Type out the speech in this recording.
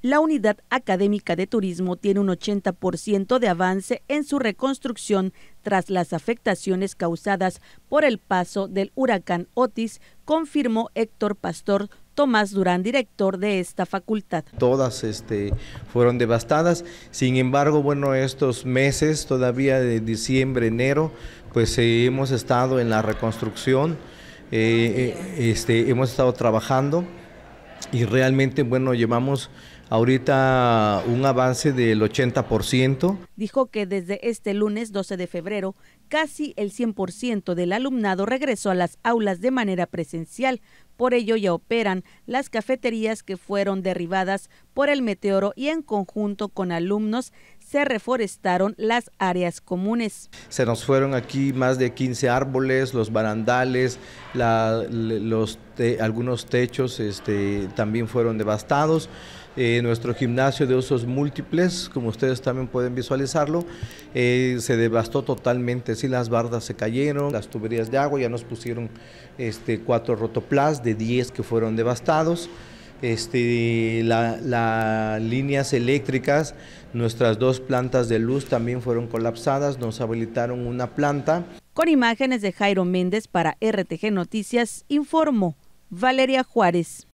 La unidad académica de turismo tiene un 80% de avance en su reconstrucción tras las afectaciones causadas por el paso del huracán Otis, confirmó Héctor Pastor, Tomás Durán, director de esta facultad. Todas este, fueron devastadas, sin embargo, bueno, estos meses todavía de diciembre, enero, pues eh, hemos estado en la reconstrucción, eh, eh, este, hemos estado trabajando y realmente, bueno, llevamos ahorita un avance del 80%. Dijo que desde este lunes 12 de febrero, casi el 100% del alumnado regresó a las aulas de manera presencial. Por ello ya operan las cafeterías que fueron derribadas por el meteoro y en conjunto con alumnos se reforestaron las áreas comunes. Se nos fueron aquí más de 15 árboles, los barandales, algunos techos este, también fueron devastados. Eh, nuestro gimnasio de usos múltiples, como ustedes también pueden visualizarlo, eh, se devastó totalmente. Sí, las bardas se cayeron, las tuberías de agua, ya nos pusieron este, cuatro rotoplas de 10 que fueron devastados. Este, las líneas eléctricas, nuestras dos plantas de luz también fueron colapsadas, nos habilitaron una planta. Con imágenes de Jairo Méndez para RTG Noticias, informó Valeria Juárez.